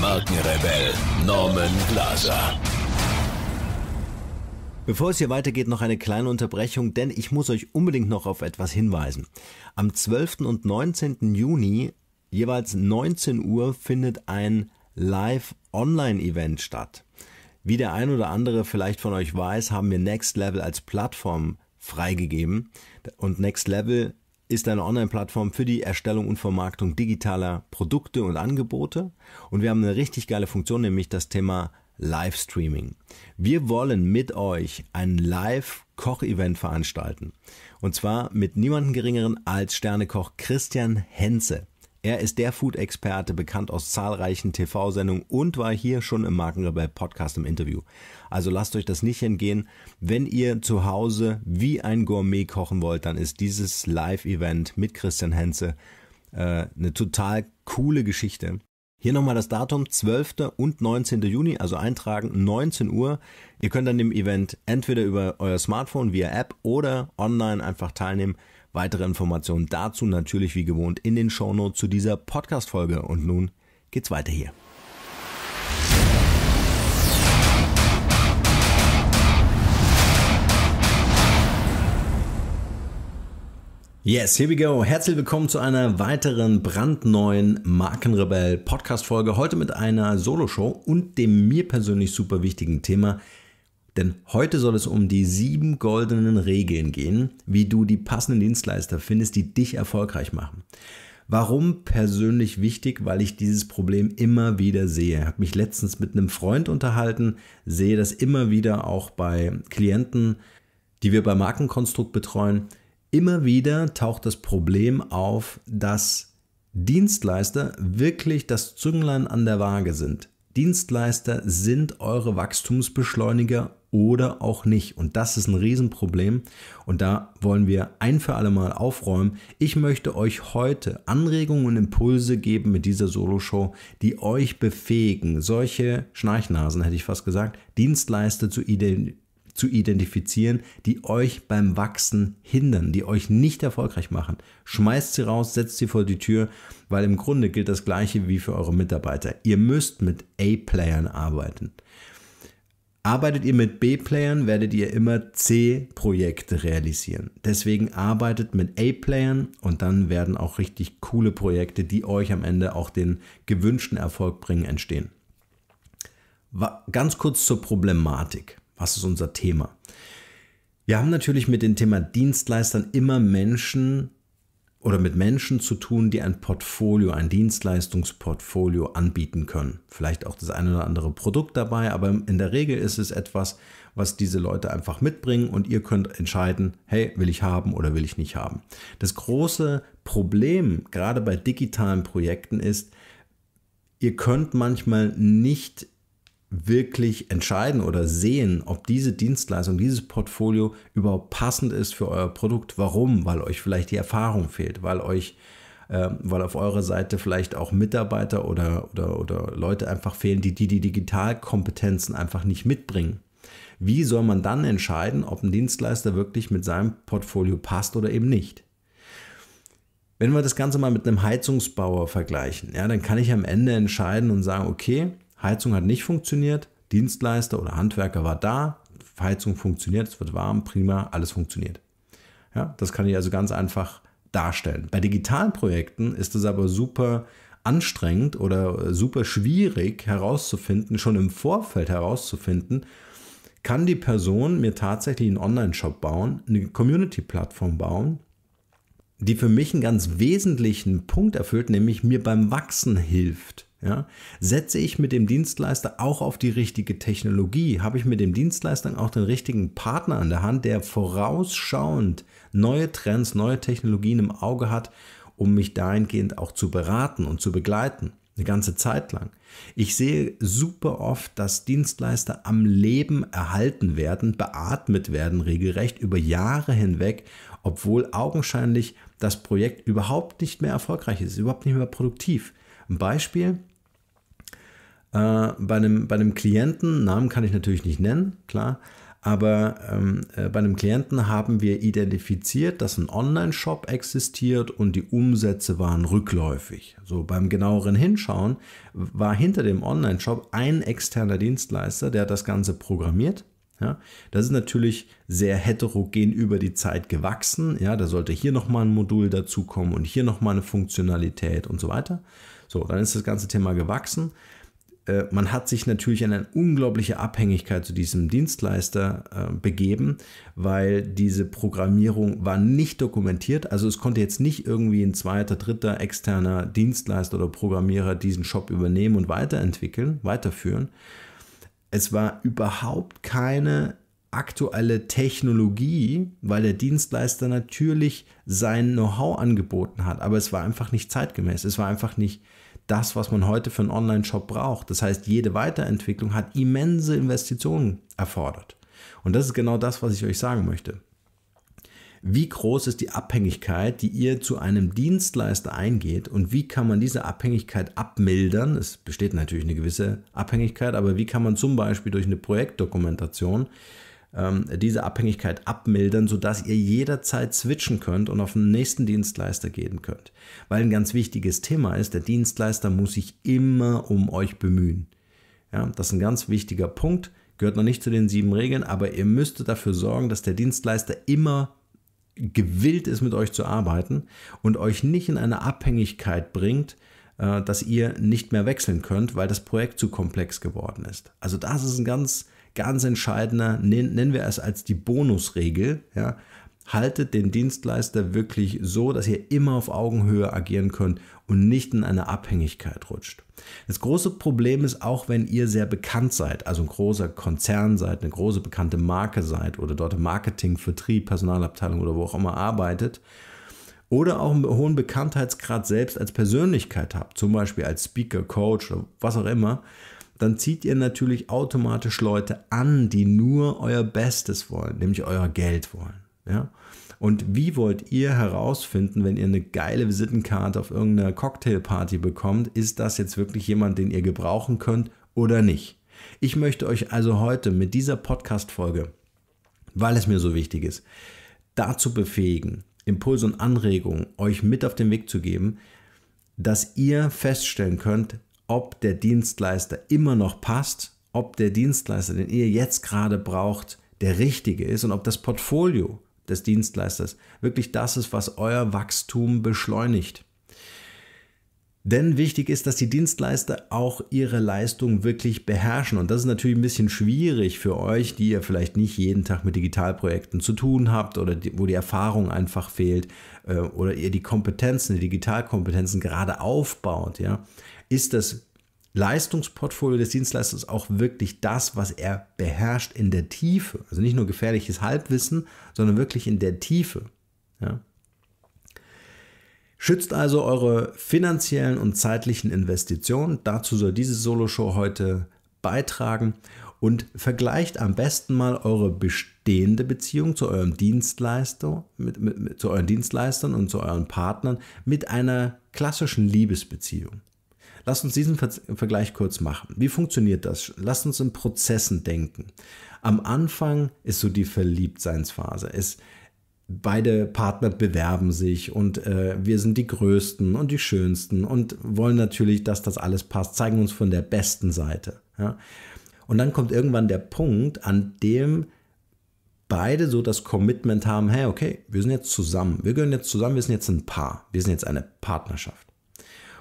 Markenrebell Norman Glaser. Bevor es hier weitergeht, noch eine kleine Unterbrechung, denn ich muss euch unbedingt noch auf etwas hinweisen. Am 12. und 19. Juni, jeweils 19 Uhr, findet ein Live-Online-Event statt. Wie der ein oder andere vielleicht von euch weiß, haben wir Next Level als Plattform freigegeben und Next Level ist eine Online-Plattform für die Erstellung und Vermarktung digitaler Produkte und Angebote. Und wir haben eine richtig geile Funktion, nämlich das Thema Livestreaming. Wir wollen mit euch ein Live-Koch-Event veranstalten. Und zwar mit niemandem geringeren als Sternekoch Christian Henze. Er ist der Food-Experte, bekannt aus zahlreichen TV-Sendungen und war hier schon im Markenrebell Podcast im Interview. Also lasst euch das nicht entgehen. Wenn ihr zu Hause wie ein Gourmet kochen wollt, dann ist dieses Live-Event mit Christian Henze äh, eine total coole Geschichte. Hier nochmal das Datum, 12. und 19. Juni, also eintragen, 19 Uhr. Ihr könnt an dem Event entweder über euer Smartphone via App oder online einfach teilnehmen. Weitere Informationen dazu natürlich wie gewohnt in den Shownotes zu dieser Podcast-Folge. Und nun geht's weiter hier. Yes, here we go. Herzlich willkommen zu einer weiteren brandneuen Markenrebell Podcast Folge. Heute mit einer Solo Show und dem mir persönlich super wichtigen Thema denn heute soll es um die sieben goldenen Regeln gehen, wie du die passenden Dienstleister findest, die dich erfolgreich machen. Warum persönlich wichtig? Weil ich dieses Problem immer wieder sehe. Ich habe mich letztens mit einem Freund unterhalten, sehe das immer wieder auch bei Klienten, die wir bei Markenkonstrukt betreuen. Immer wieder taucht das Problem auf, dass Dienstleister wirklich das Zünglein an der Waage sind. Dienstleister sind eure Wachstumsbeschleuniger oder auch nicht. Und das ist ein Riesenproblem. Und da wollen wir ein für alle Mal aufräumen. Ich möchte euch heute Anregungen und Impulse geben mit dieser Solo-Show, die euch befähigen, solche Schnarchnasen, hätte ich fast gesagt, Dienstleister zu identifizieren zu identifizieren, die euch beim Wachsen hindern, die euch nicht erfolgreich machen. Schmeißt sie raus, setzt sie vor die Tür, weil im Grunde gilt das Gleiche wie für eure Mitarbeiter. Ihr müsst mit A-Playern arbeiten. Arbeitet ihr mit B-Playern, werdet ihr immer C-Projekte realisieren. Deswegen arbeitet mit A-Playern und dann werden auch richtig coole Projekte, die euch am Ende auch den gewünschten Erfolg bringen, entstehen. Ganz kurz zur Problematik. Was ist unser Thema? Wir haben natürlich mit dem Thema Dienstleistern immer Menschen oder mit Menschen zu tun, die ein Portfolio, ein Dienstleistungsportfolio anbieten können. Vielleicht auch das eine oder andere Produkt dabei, aber in der Regel ist es etwas, was diese Leute einfach mitbringen und ihr könnt entscheiden, hey, will ich haben oder will ich nicht haben. Das große Problem gerade bei digitalen Projekten ist, ihr könnt manchmal nicht wirklich entscheiden oder sehen, ob diese Dienstleistung, dieses Portfolio überhaupt passend ist für euer Produkt. Warum? Weil euch vielleicht die Erfahrung fehlt, weil euch, äh, weil auf eurer Seite vielleicht auch Mitarbeiter oder, oder, oder Leute einfach fehlen, die die, die Digitalkompetenzen einfach nicht mitbringen. Wie soll man dann entscheiden, ob ein Dienstleister wirklich mit seinem Portfolio passt oder eben nicht? Wenn wir das Ganze mal mit einem Heizungsbauer vergleichen, ja, dann kann ich am Ende entscheiden und sagen, okay, Heizung hat nicht funktioniert, Dienstleister oder Handwerker war da, Heizung funktioniert, es wird warm, prima, alles funktioniert. Ja, das kann ich also ganz einfach darstellen. Bei digitalen Projekten ist es aber super anstrengend oder super schwierig herauszufinden, schon im Vorfeld herauszufinden, kann die Person mir tatsächlich einen Online-Shop bauen, eine Community-Plattform bauen, die für mich einen ganz wesentlichen Punkt erfüllt, nämlich mir beim Wachsen hilft. Ja? Setze ich mit dem Dienstleister auch auf die richtige Technologie? Habe ich mit dem Dienstleister auch den richtigen Partner an der Hand, der vorausschauend neue Trends, neue Technologien im Auge hat, um mich dahingehend auch zu beraten und zu begleiten? Eine ganze Zeit lang. Ich sehe super oft, dass Dienstleister am Leben erhalten werden, beatmet werden regelrecht über Jahre hinweg, obwohl augenscheinlich das Projekt überhaupt nicht mehr erfolgreich ist, überhaupt nicht mehr produktiv. Ein Beispiel, äh, bei, einem, bei einem Klienten, Namen kann ich natürlich nicht nennen, klar, aber ähm, äh, bei einem Klienten haben wir identifiziert, dass ein Online-Shop existiert und die Umsätze waren rückläufig. So beim genaueren Hinschauen war hinter dem Online-Shop ein externer Dienstleister, der das Ganze programmiert. Ja, das ist natürlich sehr heterogen über die Zeit gewachsen. Ja, da sollte hier nochmal ein Modul dazukommen und hier nochmal eine Funktionalität und so weiter. So, dann ist das ganze Thema gewachsen. Äh, man hat sich natürlich in eine unglaubliche Abhängigkeit zu diesem Dienstleister äh, begeben, weil diese Programmierung war nicht dokumentiert. Also es konnte jetzt nicht irgendwie ein zweiter, dritter externer Dienstleister oder Programmierer diesen Shop übernehmen und weiterentwickeln, weiterführen. Es war überhaupt keine aktuelle Technologie, weil der Dienstleister natürlich sein Know-how angeboten hat, aber es war einfach nicht zeitgemäß, es war einfach nicht das, was man heute für einen Online-Shop braucht. Das heißt, jede Weiterentwicklung hat immense Investitionen erfordert. Und das ist genau das, was ich euch sagen möchte. Wie groß ist die Abhängigkeit, die ihr zu einem Dienstleister eingeht und wie kann man diese Abhängigkeit abmildern? Es besteht natürlich eine gewisse Abhängigkeit, aber wie kann man zum Beispiel durch eine Projektdokumentation ähm, diese Abhängigkeit abmildern, sodass ihr jederzeit switchen könnt und auf den nächsten Dienstleister gehen könnt. Weil ein ganz wichtiges Thema ist, der Dienstleister muss sich immer um euch bemühen. Ja, das ist ein ganz wichtiger Punkt, gehört noch nicht zu den sieben Regeln, aber ihr müsst dafür sorgen, dass der Dienstleister immer gewillt ist, mit euch zu arbeiten und euch nicht in eine Abhängigkeit bringt, äh, dass ihr nicht mehr wechseln könnt, weil das Projekt zu komplex geworden ist. Also das ist ein ganz ganz entscheidender, nennen wir es als die Bonusregel, ja, haltet den Dienstleister wirklich so, dass ihr immer auf Augenhöhe agieren könnt und nicht in eine Abhängigkeit rutscht. Das große Problem ist auch, wenn ihr sehr bekannt seid, also ein großer Konzern seid, eine große bekannte Marke seid oder dort im Marketing, Vertrieb, Personalabteilung oder wo auch immer arbeitet oder auch einen hohen Bekanntheitsgrad selbst als Persönlichkeit habt, zum Beispiel als Speaker, Coach oder was auch immer, dann zieht ihr natürlich automatisch Leute an, die nur euer Bestes wollen, nämlich euer Geld wollen. Ja? Und wie wollt ihr herausfinden, wenn ihr eine geile Visitenkarte auf irgendeiner Cocktailparty bekommt, ist das jetzt wirklich jemand, den ihr gebrauchen könnt oder nicht? Ich möchte euch also heute mit dieser Podcast-Folge, weil es mir so wichtig ist, dazu befähigen, Impulse und Anregungen euch mit auf den Weg zu geben, dass ihr feststellen könnt, ob der Dienstleister immer noch passt, ob der Dienstleister, den ihr jetzt gerade braucht, der richtige ist und ob das Portfolio des Dienstleisters wirklich das ist, was euer Wachstum beschleunigt. Denn wichtig ist, dass die Dienstleister auch ihre Leistung wirklich beherrschen. Und das ist natürlich ein bisschen schwierig für euch, die ihr vielleicht nicht jeden Tag mit Digitalprojekten zu tun habt oder die, wo die Erfahrung einfach fehlt äh, oder ihr die Kompetenzen, die Digitalkompetenzen gerade aufbaut. Ja, ist das Leistungsportfolio des Dienstleisters auch wirklich das, was er beherrscht in der Tiefe? Also nicht nur gefährliches Halbwissen, sondern wirklich in der Tiefe. Ja. Schützt also eure finanziellen und zeitlichen Investitionen. Dazu soll diese Solo-Show heute beitragen und vergleicht am besten mal eure bestehende Beziehung zu eurem Dienstleister, mit, mit, mit, zu euren Dienstleistern und zu euren Partnern mit einer klassischen Liebesbeziehung. Lasst uns diesen Ver Vergleich kurz machen. Wie funktioniert das? Lasst uns in Prozessen denken. Am Anfang ist so die Verliebtseinsphase. Es beide Partner bewerben sich und äh, wir sind die Größten und die Schönsten und wollen natürlich, dass das alles passt, zeigen uns von der besten Seite. Ja? Und dann kommt irgendwann der Punkt, an dem beide so das Commitment haben, hey, okay, wir sind jetzt zusammen, wir gehören jetzt zusammen, wir sind jetzt ein Paar, wir sind jetzt eine Partnerschaft.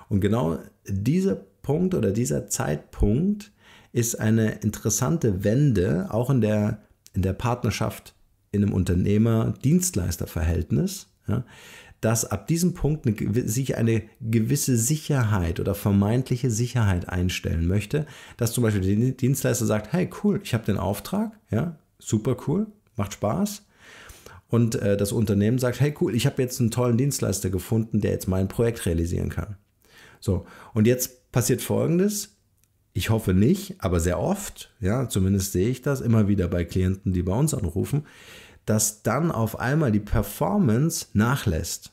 Und genau dieser Punkt oder dieser Zeitpunkt ist eine interessante Wende auch in der, in der Partnerschaft in einem Unternehmer-Dienstleister-Verhältnis, ja, dass ab diesem Punkt eine, sich eine gewisse Sicherheit oder vermeintliche Sicherheit einstellen möchte, dass zum Beispiel der Dienstleister sagt, hey cool, ich habe den Auftrag, ja, super cool, macht Spaß. Und äh, das Unternehmen sagt, hey cool, ich habe jetzt einen tollen Dienstleister gefunden, der jetzt mein Projekt realisieren kann. So, und jetzt passiert Folgendes, ich hoffe nicht, aber sehr oft, ja, zumindest sehe ich das immer wieder bei Klienten, die bei uns anrufen, dass dann auf einmal die Performance nachlässt.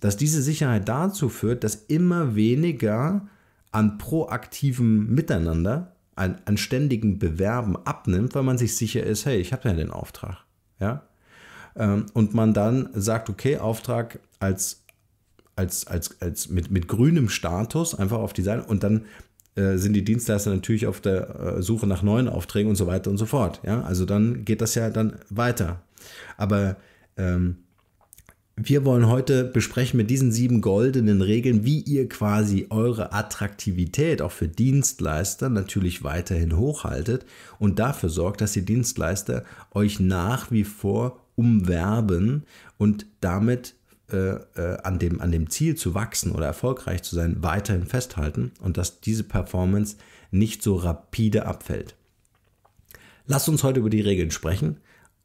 Dass diese Sicherheit dazu führt, dass immer weniger an proaktivem Miteinander, an, an ständigem Bewerben abnimmt, weil man sich sicher ist, hey, ich habe ja den Auftrag. Ja? Ähm, und man dann sagt, okay, Auftrag als, als, als, als mit, mit grünem Status einfach auf die Seite und dann äh, sind die Dienstleister natürlich auf der äh, Suche nach neuen Aufträgen und so weiter und so fort. Ja? Also dann geht das ja dann weiter. Aber ähm, wir wollen heute besprechen mit diesen sieben goldenen Regeln, wie ihr quasi eure Attraktivität auch für Dienstleister natürlich weiterhin hochhaltet und dafür sorgt, dass die Dienstleister euch nach wie vor umwerben und damit äh, äh, an, dem, an dem Ziel zu wachsen oder erfolgreich zu sein, weiterhin festhalten und dass diese Performance nicht so rapide abfällt. Lasst uns heute über die Regeln sprechen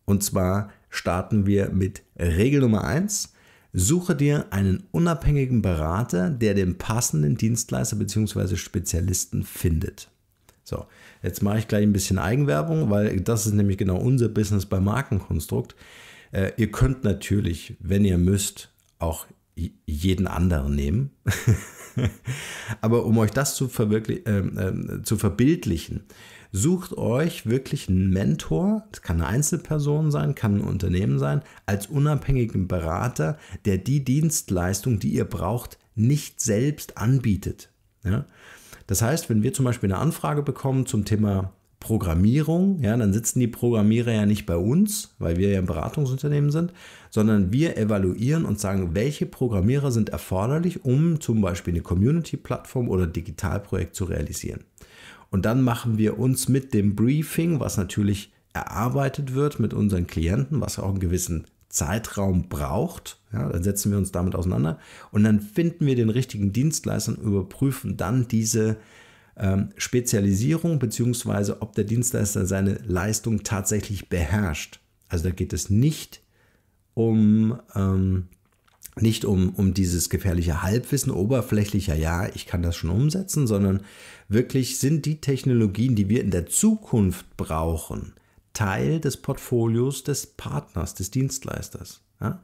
und zwar starten wir mit Regel Nummer 1. Suche dir einen unabhängigen Berater, der den passenden Dienstleister bzw. Spezialisten findet. So, jetzt mache ich gleich ein bisschen Eigenwerbung, weil das ist nämlich genau unser Business bei Markenkonstrukt. Äh, ihr könnt natürlich, wenn ihr müsst, auch jeden anderen nehmen. Aber um euch das zu, äh, äh, zu verbildlichen, sucht euch wirklich einen Mentor, das kann eine Einzelperson sein, kann ein Unternehmen sein, als unabhängigen Berater, der die Dienstleistung, die ihr braucht, nicht selbst anbietet. Ja? Das heißt, wenn wir zum Beispiel eine Anfrage bekommen zum Thema Programmierung, ja, dann sitzen die Programmierer ja nicht bei uns, weil wir ja ein Beratungsunternehmen sind, sondern wir evaluieren und sagen, welche Programmierer sind erforderlich, um zum Beispiel eine Community-Plattform oder Digitalprojekt zu realisieren. Und dann machen wir uns mit dem Briefing, was natürlich erarbeitet wird mit unseren Klienten, was auch einen gewissen Zeitraum braucht, ja, dann setzen wir uns damit auseinander und dann finden wir den richtigen Dienstleister und überprüfen dann diese ähm, Spezialisierung bzw. ob der Dienstleister seine Leistung tatsächlich beherrscht. Also da geht es nicht um ähm, nicht um, um dieses gefährliche Halbwissen oberflächlicher, ja, ich kann das schon umsetzen, sondern wirklich sind die Technologien, die wir in der Zukunft brauchen, Teil des Portfolios des Partners, des Dienstleisters. Ja?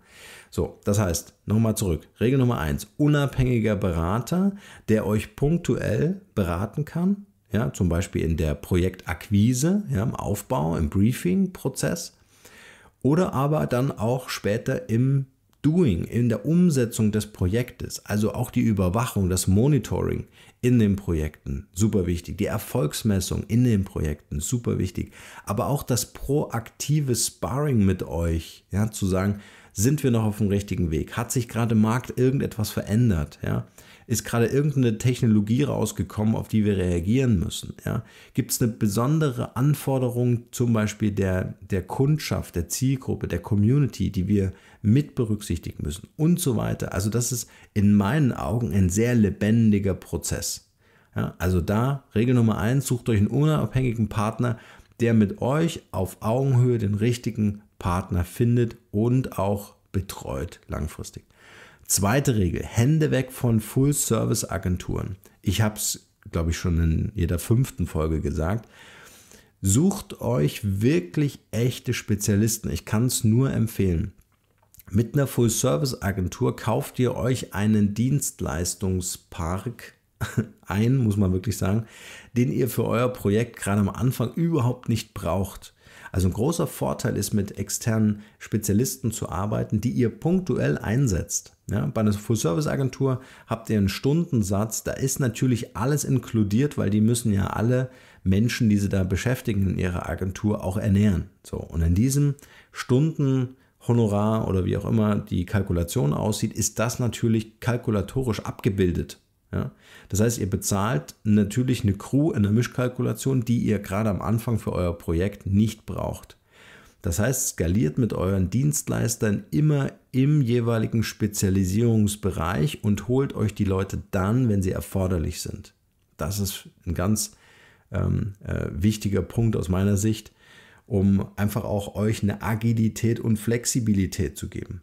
So, das heißt, nochmal zurück. Regel Nummer eins: unabhängiger Berater, der euch punktuell beraten kann, ja, zum Beispiel in der Projektakquise, ja, im Aufbau, im Briefing-Prozess oder aber dann auch später im Doing, in der Umsetzung des Projektes, also auch die Überwachung, das Monitoring in den Projekten, super wichtig, die Erfolgsmessung in den Projekten, super wichtig, aber auch das proaktive Sparring mit euch, ja, zu sagen, sind wir noch auf dem richtigen Weg? Hat sich gerade im Markt irgendetwas verändert? Ja? Ist gerade irgendeine Technologie rausgekommen, auf die wir reagieren müssen? Ja? Gibt es eine besondere Anforderung zum Beispiel der, der Kundschaft, der Zielgruppe, der Community, die wir mit berücksichtigen müssen? Und so weiter. Also das ist in meinen Augen ein sehr lebendiger Prozess. Ja? Also da Regel Nummer eins, sucht euch einen unabhängigen Partner, der mit euch auf Augenhöhe den richtigen Partner findet und auch betreut langfristig. Zweite Regel, Hände weg von Full-Service-Agenturen. Ich habe es, glaube ich, schon in jeder fünften Folge gesagt. Sucht euch wirklich echte Spezialisten. Ich kann es nur empfehlen. Mit einer Full-Service-Agentur kauft ihr euch einen Dienstleistungspark ein, muss man wirklich sagen, den ihr für euer Projekt gerade am Anfang überhaupt nicht braucht. Also ein großer Vorteil ist, mit externen Spezialisten zu arbeiten, die ihr punktuell einsetzt. Ja, bei einer Full-Service-Agentur habt ihr einen Stundensatz, da ist natürlich alles inkludiert, weil die müssen ja alle Menschen, die sie da beschäftigen in ihrer Agentur, auch ernähren. So, und in diesem Stundenhonorar oder wie auch immer die Kalkulation aussieht, ist das natürlich kalkulatorisch abgebildet. Ja. Das heißt, ihr bezahlt natürlich eine Crew in der Mischkalkulation, die ihr gerade am Anfang für euer Projekt nicht braucht. Das heißt, skaliert mit euren Dienstleistern immer im jeweiligen Spezialisierungsbereich und holt euch die Leute dann, wenn sie erforderlich sind. Das ist ein ganz ähm, äh, wichtiger Punkt aus meiner Sicht, um einfach auch euch eine Agilität und Flexibilität zu geben.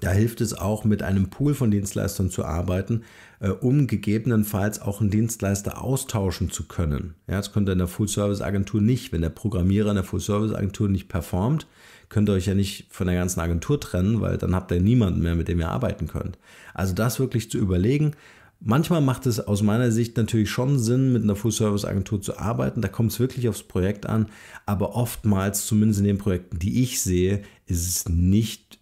Da hilft es auch, mit einem Pool von Dienstleistern zu arbeiten, äh, um gegebenenfalls auch einen Dienstleister austauschen zu können. Ja, das könnt ihr in der Full-Service-Agentur nicht. Wenn der Programmierer in der Full-Service-Agentur nicht performt, könnt ihr euch ja nicht von der ganzen Agentur trennen, weil dann habt ihr niemanden mehr, mit dem ihr arbeiten könnt. Also das wirklich zu überlegen. Manchmal macht es aus meiner Sicht natürlich schon Sinn, mit einer Full-Service-Agentur zu arbeiten. Da kommt es wirklich aufs Projekt an. Aber oftmals, zumindest in den Projekten, die ich sehe, ist es nicht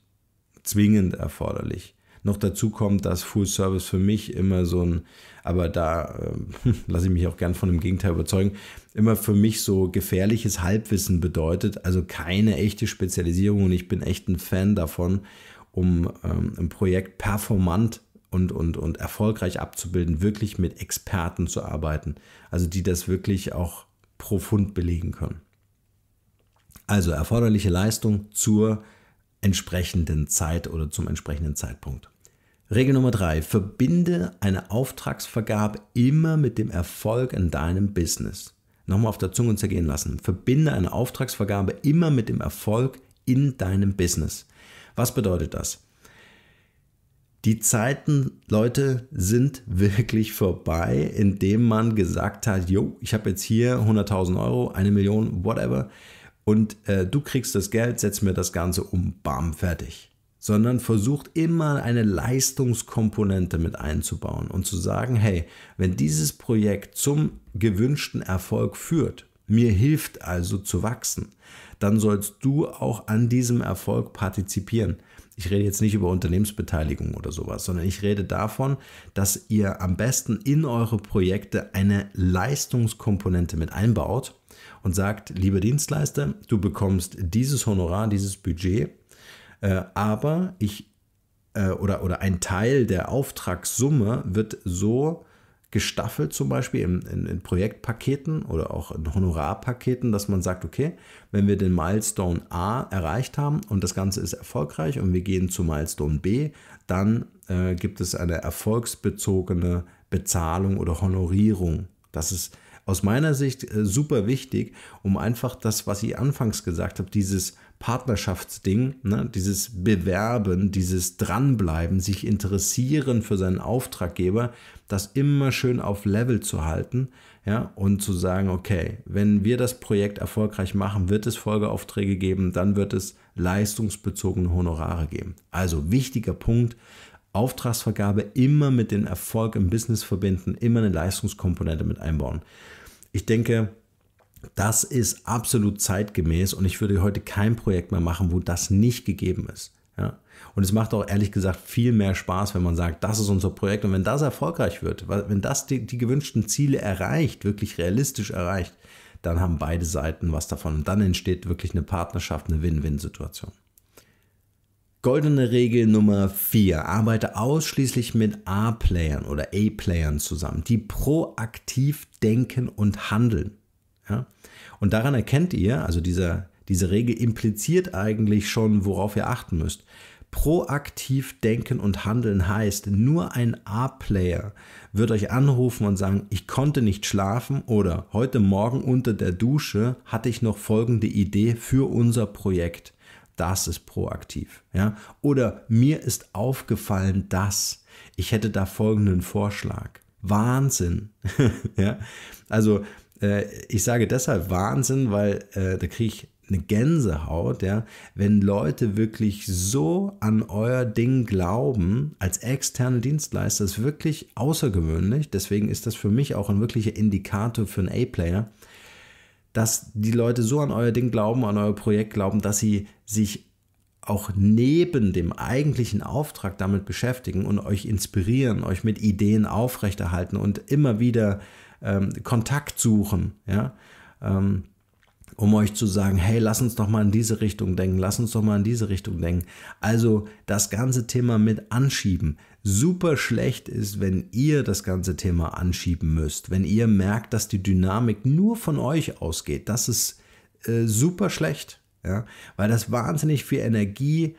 zwingend erforderlich. Noch dazu kommt, dass Full Service für mich immer so ein, aber da äh, lasse ich mich auch gern von dem Gegenteil überzeugen, immer für mich so gefährliches Halbwissen bedeutet, also keine echte Spezialisierung und ich bin echt ein Fan davon, um ähm, ein Projekt performant und, und, und erfolgreich abzubilden, wirklich mit Experten zu arbeiten. Also die das wirklich auch profund belegen können. Also erforderliche Leistung zur entsprechenden Zeit oder zum entsprechenden Zeitpunkt. Regel Nummer drei: Verbinde eine Auftragsvergabe immer mit dem Erfolg in deinem Business. Nochmal auf der Zunge zergehen lassen. Verbinde eine Auftragsvergabe immer mit dem Erfolg in deinem Business. Was bedeutet das? Die Zeiten, Leute, sind wirklich vorbei, indem man gesagt hat, jo, ich habe jetzt hier 100.000 Euro, eine Million, whatever und äh, du kriegst das Geld, setz mir das Ganze um, bam, fertig. Sondern versucht immer eine Leistungskomponente mit einzubauen und zu sagen, hey, wenn dieses Projekt zum gewünschten Erfolg führt, mir hilft also zu wachsen, dann sollst du auch an diesem Erfolg partizipieren. Ich rede jetzt nicht über Unternehmensbeteiligung oder sowas, sondern ich rede davon, dass ihr am besten in eure Projekte eine Leistungskomponente mit einbaut und sagt, lieber Dienstleister, du bekommst dieses Honorar, dieses Budget, äh, aber ich äh, oder, oder ein Teil der Auftragssumme wird so gestaffelt, zum Beispiel in, in, in, Projektpaketen oder auch in Honorarpaketen, dass man sagt, okay, wenn wir den Milestone A erreicht haben und das Ganze ist erfolgreich und wir gehen zu Milestone B, dann äh, gibt es eine erfolgsbezogene Bezahlung oder Honorierung. Das ist aus meiner Sicht äh, super wichtig, um einfach das, was ich anfangs gesagt habe, dieses Partnerschaftsding, ne, dieses Bewerben, dieses Dranbleiben, sich interessieren für seinen Auftraggeber, das immer schön auf Level zu halten ja, und zu sagen, okay, wenn wir das Projekt erfolgreich machen, wird es Folgeaufträge geben, dann wird es leistungsbezogene Honorare geben. Also wichtiger Punkt, Auftragsvergabe immer mit dem Erfolg im Business verbinden, immer eine Leistungskomponente mit einbauen. Ich denke, das ist absolut zeitgemäß und ich würde heute kein Projekt mehr machen, wo das nicht gegeben ist. Ja? Und es macht auch ehrlich gesagt viel mehr Spaß, wenn man sagt, das ist unser Projekt und wenn das erfolgreich wird, wenn das die, die gewünschten Ziele erreicht, wirklich realistisch erreicht, dann haben beide Seiten was davon und dann entsteht wirklich eine Partnerschaft, eine Win-Win-Situation. Goldene Regel Nummer 4. Arbeite ausschließlich mit A-Playern oder A-Playern zusammen, die proaktiv denken und handeln. Ja? Und daran erkennt ihr, also dieser, diese Regel impliziert eigentlich schon, worauf ihr achten müsst. Proaktiv denken und handeln heißt, nur ein A-Player wird euch anrufen und sagen, ich konnte nicht schlafen oder heute Morgen unter der Dusche hatte ich noch folgende Idee für unser Projekt. Das ist proaktiv. Ja? Oder mir ist aufgefallen, dass ich hätte da folgenden Vorschlag. Wahnsinn. ja? Also äh, ich sage deshalb Wahnsinn, weil äh, da kriege ich eine Gänsehaut, ja, wenn Leute wirklich so an euer Ding glauben, als externe Dienstleister, ist wirklich außergewöhnlich. Deswegen ist das für mich auch ein wirklicher Indikator für einen A-Player, dass die Leute so an euer Ding glauben, an euer Projekt glauben, dass sie sich auch neben dem eigentlichen Auftrag damit beschäftigen und euch inspirieren, euch mit Ideen aufrechterhalten und immer wieder ähm, Kontakt suchen, ja, ähm, um euch zu sagen, hey, lass uns doch mal in diese Richtung denken, lass uns doch mal in diese Richtung denken. Also das ganze Thema mit anschieben. Super schlecht ist, wenn ihr das ganze Thema anschieben müsst, wenn ihr merkt, dass die Dynamik nur von euch ausgeht. Das ist äh, super schlecht. Ja? Weil das wahnsinnig viel Energie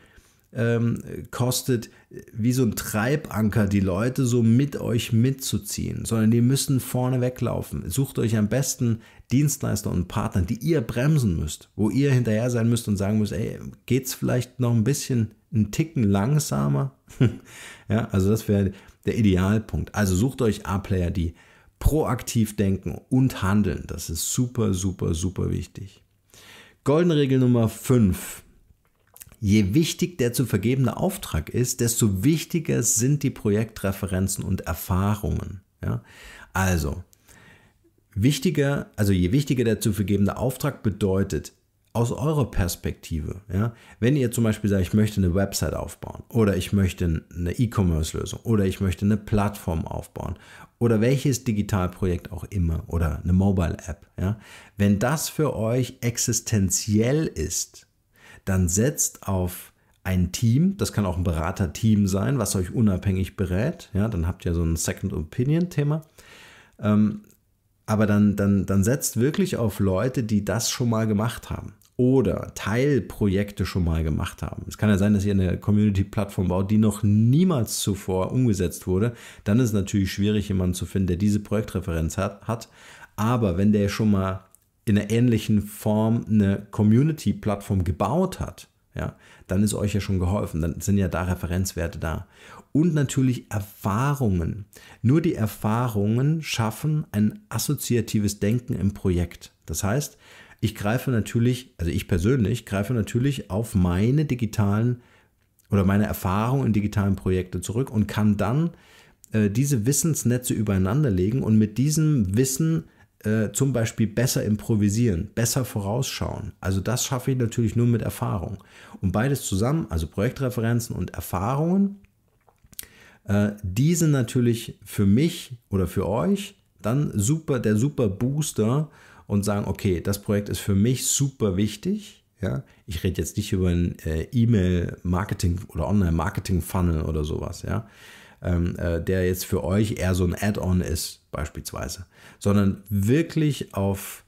ähm, kostet, wie so ein Treibanker, die Leute so mit euch mitzuziehen, sondern die müssen vorne weglaufen. Sucht euch am besten Dienstleister und Partner, die ihr bremsen müsst, wo ihr hinterher sein müsst und sagen müsst, ey, geht's vielleicht noch ein bisschen einen Ticken langsamer? ja, also das wäre der Idealpunkt. Also sucht euch A-Player, die proaktiv denken und handeln. Das ist super, super, super wichtig. Goldene Regel Nummer 5. Je wichtig der zu vergebene Auftrag ist, desto wichtiger sind die Projektreferenzen und Erfahrungen. Ja? Also, wichtiger, also je wichtiger der zu vergebene Auftrag bedeutet, aus eurer Perspektive, ja, wenn ihr zum Beispiel sagt, ich möchte eine Website aufbauen oder ich möchte eine E-Commerce-Lösung oder ich möchte eine Plattform aufbauen oder welches Digitalprojekt auch immer oder eine Mobile-App, ja, wenn das für euch existenziell ist, dann setzt auf ein Team, das kann auch ein Beraterteam sein, was euch unabhängig berät, ja, dann habt ihr so ein Second Opinion-Thema. Ähm, aber dann, dann, dann setzt wirklich auf Leute, die das schon mal gemacht haben oder Teilprojekte schon mal gemacht haben. Es kann ja sein, dass ihr eine Community-Plattform baut, die noch niemals zuvor umgesetzt wurde. Dann ist es natürlich schwierig, jemanden zu finden, der diese Projektreferenz hat. hat. Aber wenn der schon mal in einer ähnlichen Form eine Community-Plattform gebaut hat, ja, dann ist euch ja schon geholfen, dann sind ja da Referenzwerte da und natürlich Erfahrungen. Nur die Erfahrungen schaffen ein assoziatives Denken im Projekt. Das heißt, ich greife natürlich, also ich persönlich greife natürlich auf meine digitalen oder meine Erfahrungen in digitalen Projekten zurück und kann dann äh, diese Wissensnetze übereinander legen und mit diesem Wissen äh, zum Beispiel besser improvisieren, besser vorausschauen. Also das schaffe ich natürlich nur mit Erfahrung. Und beides zusammen, also Projektreferenzen und Erfahrungen, äh, diese natürlich für mich oder für euch dann super, der super Booster und sagen, okay, das Projekt ist für mich super wichtig. Ja, ich rede jetzt nicht über ein äh, E-Mail-Marketing oder Online-Marketing-Funnel oder sowas, ja, ähm, äh, der jetzt für euch eher so ein Add-on ist, beispielsweise, sondern wirklich auf,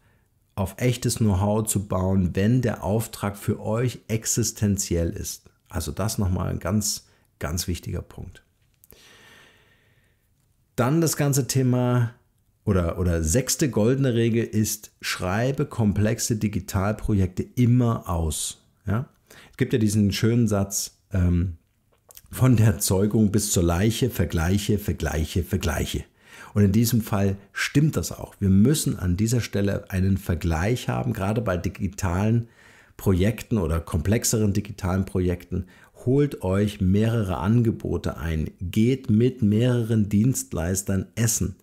auf echtes Know-how zu bauen, wenn der Auftrag für euch existenziell ist. Also das nochmal ein ganz, ganz wichtiger Punkt. Dann das ganze Thema oder, oder sechste goldene Regel ist, schreibe komplexe Digitalprojekte immer aus. Ja? Es gibt ja diesen schönen Satz, ähm, von der Zeugung bis zur Leiche, Vergleiche, Vergleiche, Vergleiche. Und in diesem Fall stimmt das auch. Wir müssen an dieser Stelle einen Vergleich haben, gerade bei digitalen Projekten oder komplexeren digitalen Projekten, holt euch mehrere Angebote ein, geht mit mehreren Dienstleistern essen,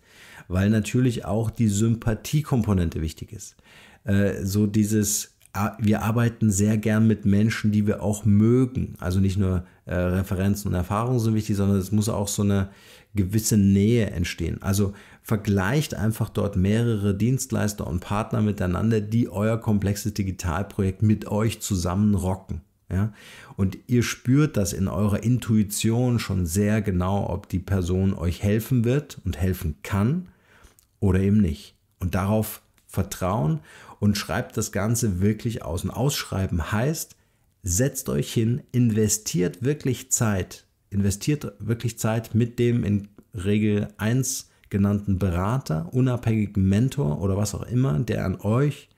weil natürlich auch die Sympathiekomponente wichtig ist. Äh, so dieses, ah, wir arbeiten sehr gern mit Menschen, die wir auch mögen. Also nicht nur äh, Referenzen und Erfahrungen sind wichtig, sondern es muss auch so eine gewisse Nähe entstehen. Also vergleicht einfach dort mehrere Dienstleister und Partner miteinander, die euer komplexes Digitalprojekt mit euch zusammen rocken. Ja? Und ihr spürt das in eurer Intuition schon sehr genau, ob die Person euch helfen wird und helfen kann oder eben nicht. Und darauf vertrauen und schreibt das Ganze wirklich aus. Und ausschreiben heißt, setzt euch hin, investiert wirklich Zeit, investiert wirklich Zeit mit dem in Regel 1 genannten Berater, unabhängigen Mentor oder was auch immer, der an euch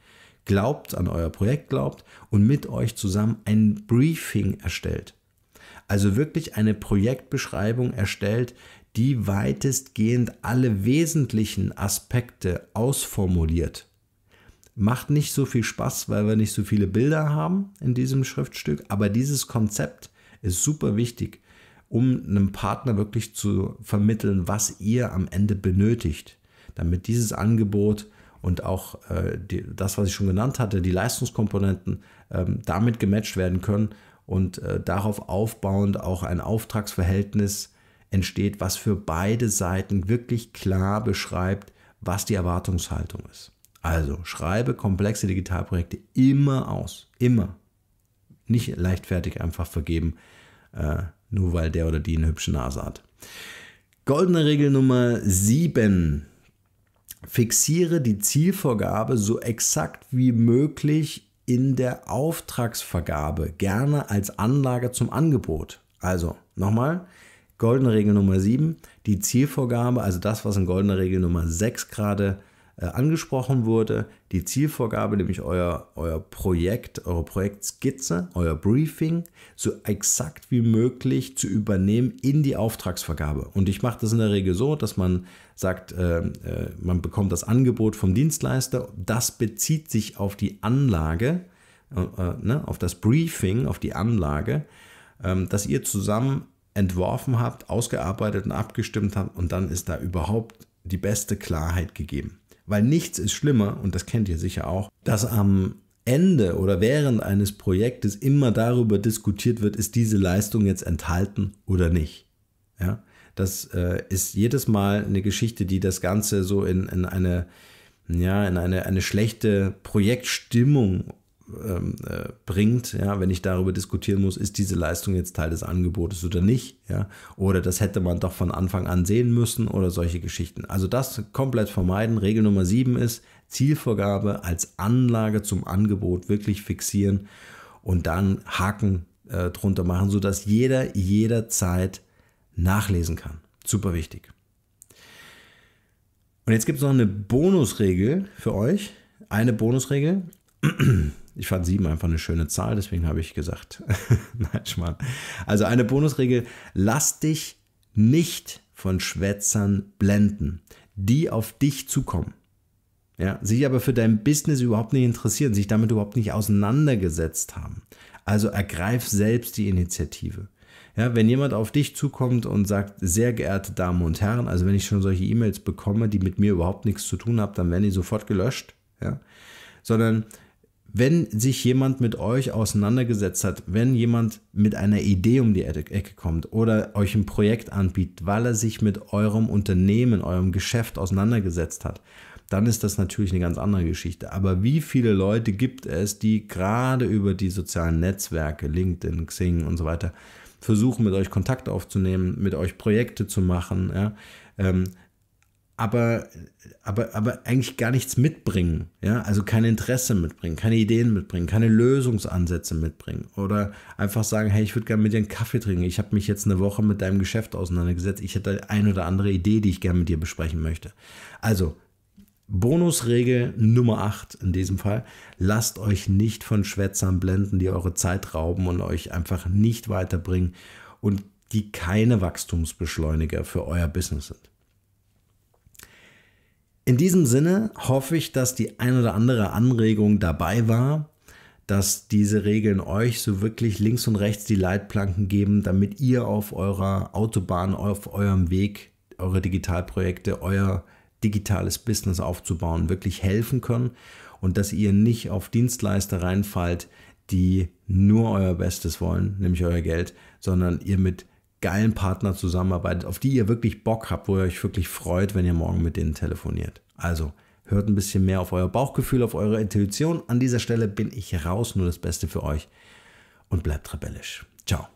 glaubt, an euer Projekt glaubt und mit euch zusammen ein Briefing erstellt. Also wirklich eine Projektbeschreibung erstellt, die weitestgehend alle wesentlichen Aspekte ausformuliert. Macht nicht so viel Spaß, weil wir nicht so viele Bilder haben in diesem Schriftstück, aber dieses Konzept ist super wichtig, um einem Partner wirklich zu vermitteln, was ihr am Ende benötigt, damit dieses Angebot und auch äh, die, das, was ich schon genannt hatte, die Leistungskomponenten ähm, damit gematcht werden können und äh, darauf aufbauend auch ein Auftragsverhältnis entsteht, was für beide Seiten wirklich klar beschreibt, was die Erwartungshaltung ist. Also schreibe komplexe Digitalprojekte immer aus, immer. Nicht leichtfertig einfach vergeben, äh, nur weil der oder die eine hübsche Nase hat. Goldene Regel Nummer 7 Fixiere die Zielvorgabe so exakt wie möglich in der Auftragsvergabe, gerne als Anlage zum Angebot. Also nochmal, goldene Regel Nummer 7, die Zielvorgabe, also das, was in goldener Regel Nummer 6 gerade äh, angesprochen wurde. Die Zielvorgabe, nämlich euer, euer Projekt, eure Projektskizze, euer Briefing, so exakt wie möglich zu übernehmen in die Auftragsvergabe. Und ich mache das in der Regel so, dass man sagt, äh, äh, man bekommt das Angebot vom Dienstleister, das bezieht sich auf die Anlage, äh, äh, ne, auf das Briefing, auf die Anlage, ähm, dass ihr zusammen entworfen habt, ausgearbeitet und abgestimmt habt und dann ist da überhaupt die beste Klarheit gegeben. Weil nichts ist schlimmer, und das kennt ihr sicher auch, dass am Ende oder während eines Projektes immer darüber diskutiert wird, ist diese Leistung jetzt enthalten oder nicht. Ja? Das äh, ist jedes Mal eine Geschichte, die das Ganze so in, in eine, ja, in eine, eine schlechte Projektstimmung ähm, äh, bringt, ja, wenn ich darüber diskutieren muss, ist diese Leistung jetzt Teil des Angebotes oder nicht, ja, oder das hätte man doch von Anfang an sehen müssen oder solche Geschichten. Also das komplett vermeiden. Regel Nummer sieben ist Zielvorgabe als Anlage zum Angebot wirklich fixieren und dann Haken äh, drunter machen, sodass jeder jederzeit nachlesen kann. Super wichtig. Und jetzt gibt es noch eine Bonusregel für euch. Eine Bonusregel. Ich fand sieben einfach eine schöne Zahl, deswegen habe ich gesagt, nein, Schmarrn. Also eine Bonusregel, lass dich nicht von Schwätzern blenden, die auf dich zukommen. Ja, sich aber für dein Business überhaupt nicht interessieren, sich damit überhaupt nicht auseinandergesetzt haben. Also ergreif selbst die Initiative. Ja, wenn jemand auf dich zukommt und sagt, sehr geehrte Damen und Herren, also wenn ich schon solche E-Mails bekomme, die mit mir überhaupt nichts zu tun haben, dann werden die sofort gelöscht. Ja? Sondern wenn sich jemand mit euch auseinandergesetzt hat, wenn jemand mit einer Idee um die Ecke kommt oder euch ein Projekt anbietet, weil er sich mit eurem Unternehmen, eurem Geschäft auseinandergesetzt hat, dann ist das natürlich eine ganz andere Geschichte. Aber wie viele Leute gibt es, die gerade über die sozialen Netzwerke, LinkedIn, Xing und so weiter, versuchen, mit euch Kontakt aufzunehmen, mit euch Projekte zu machen, ja, ähm, aber, aber, aber eigentlich gar nichts mitbringen. Ja? Also kein Interesse mitbringen, keine Ideen mitbringen, keine Lösungsansätze mitbringen. Oder einfach sagen, hey, ich würde gerne mit dir einen Kaffee trinken. Ich habe mich jetzt eine Woche mit deinem Geschäft auseinandergesetzt. Ich hätte eine oder andere Idee, die ich gerne mit dir besprechen möchte. Also, Bonusregel Nummer 8 in diesem Fall. Lasst euch nicht von Schwätzern blenden, die eure Zeit rauben und euch einfach nicht weiterbringen und die keine Wachstumsbeschleuniger für euer Business sind. In diesem Sinne hoffe ich, dass die ein oder andere Anregung dabei war, dass diese Regeln euch so wirklich links und rechts die Leitplanken geben, damit ihr auf eurer Autobahn, auf eurem Weg, eure Digitalprojekte, euer digitales Business aufzubauen, wirklich helfen können und dass ihr nicht auf Dienstleister reinfallt, die nur euer Bestes wollen, nämlich euer Geld, sondern ihr mit geilen Partner zusammenarbeitet, auf die ihr wirklich Bock habt, wo ihr euch wirklich freut, wenn ihr morgen mit denen telefoniert. Also hört ein bisschen mehr auf euer Bauchgefühl, auf eure Intuition. An dieser Stelle bin ich raus, nur das Beste für euch und bleibt rebellisch. Ciao.